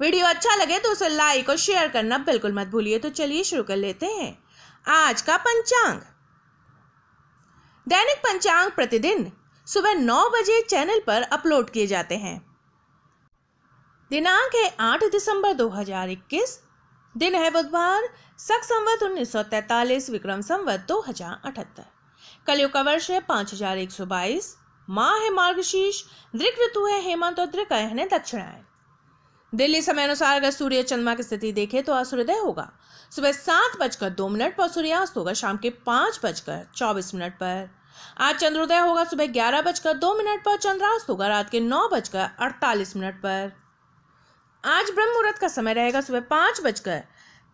video अच्छा लगे तो उसे लाइक और शेयर करना बिल्कुल मत भूलिए तो चलिए शुरू कर लेते हैं आज का पंचांग दैनिक पंचांग प्रतिदिन सुबह नौ बजे चैनल पर अपलोड किए जाते हैं दिनांक है आठ दिसंबर 2021 दिन है बुधवार सख संवत तैतालीस विक्रम संवत दो हजार अठहत्तर कलयुग का वर्ष है पांच हजार एक सौ बाईस माँ है मार्गशीर्ष दृक ऋतु है हेमंत और दृक है दक्षिणायन दिल्ली समय अनुसार अगर सूर्य चंद्रमा की स्थिति देखे तो असूर्योदय होगा सुबह सात बजकर दो मिनट पर सूर्यास्त होगा शाम के पाँच बजकर चौबीस मिनट पर आज चंद्रोदय होगा सुबह ग्यारह बजकर दो मिनट पर चंद्रास्त होगा रात के नौ बजकर अड़तालीस मिनट पर आज ब्रह्म मुहूर्त का समय रहेगा सुबह पाँच बजकर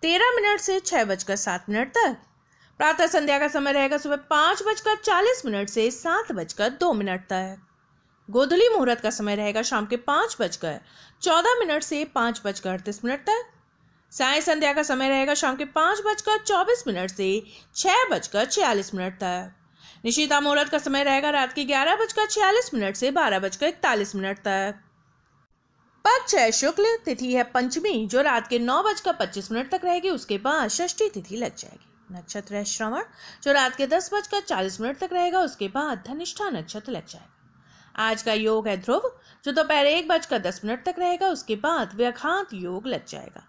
तेरह मिनट से छः बजकर सात मिनट तक प्रातः संध्या का समय रहेगा सुबह पाँच बजकर चालीस मिनट से सात बजकर दो मिनट तक गोधली मुहूर्त का समय रहेगा शाम के पाँच बजकर चौदह मिनट से पाँच बजकर अड़तीस मिनट तक साय संध्या का समय रहेगा शाम के पाँच बजकर चौबीस मिनट से छः बजकर छियालीस मिनट तक निशिता मुहूर्त का समय रहेगा रात के ग्यारह बजकर छियालीस मिनट से बारह बजकर इकतालीस मिनट तक पक्ष है शुक्ल तिथि है पंचमी जो रात के नौ बजकर पच्चीस मिनट तक रहेगी उसके बाद षष्ठी तिथि लग जाएगी नक्षत्र है श्रवण जो रात के दस बजकर चालीस मिनट तक रहेगा उसके बाद धनिष्ठा नक्षत्र लग जाएगा आज का योग है ध्रुव जो दोपहर एक बजकर दस मिनट तक रहेगा उसके बाद व्याघात योग लग जाएगा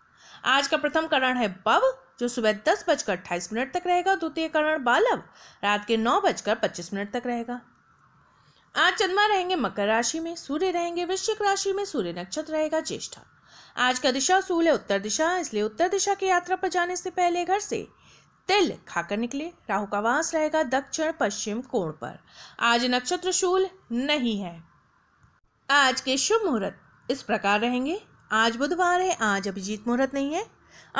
आज का प्रथम करण है बव जो सुबह दस बजकर अट्ठाईस मिनट तक रहेगा द्वितीय करण बालव रात के नौ बजकर पच्चीस मिनट तक रहेगा आज चंद्रमा रहेंगे मकर राशि में सूर्य रहेंगे वृश्चिक राशि में सूर्य नक्षत्र रहेगा ज्येष्ठा आज का दिशा सूल है उत्तर दिशा इसलिए उत्तर दिशा की यात्रा पर जाने से पहले घर से तिल खाकर निकले राहु का वास रहेगा दक्षिण पश्चिम कोण पर आज नक्षत्र शूल नहीं है आज के शुभ मुहूर्त इस प्रकार रहेंगे आज बुधवार है आज अभिजीत मुहूर्त नहीं है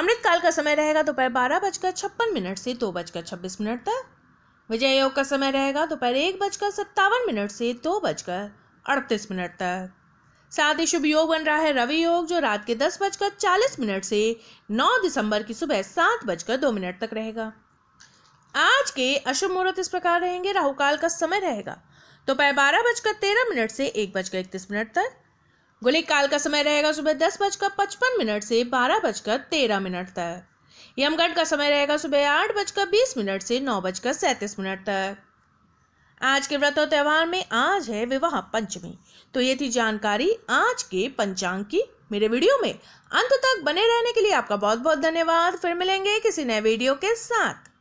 अमृतकाल का समय रहेगा दोपहर बारह बजकर छप्पन मिनट से दो बजकर छब्बीस मिनट तक विजय योग का समय रहेगा दोपहर एक बजकर सत्तावन मिनट से दो बजकर अड़तीस मिनट तक साथ ही शुभ योग बन रहा है रवि योग जो रात के दस बजकर चालीस मिनट से नौ दिसंबर की सुबह सात बजकर दो मिनट तक रहेगा आज के अशुभ मुहूर्त इस प्रकार रहेंगे राहु काल का समय रहेगा दोपहर तो बारह बजकर तेरह मिनट से एक बजकर इकतीस मिनट तक गुलिक काल का समय रहेगा सुबह दस बजकर पचपन मिनट से बारह बजकर तेरह मिनट तक यमगढ़ का समय रहेगा सुबह आठ बजकर बीस मिनट से नौ बजकर सैंतीस मिनट तक आज के व्रत और त्यौहार में आज है विवाह पंचमी तो ये थी जानकारी आज के पंचांग की मेरे वीडियो में अंत तक बने रहने के लिए आपका बहुत बहुत धन्यवाद फिर मिलेंगे किसी नए वीडियो के साथ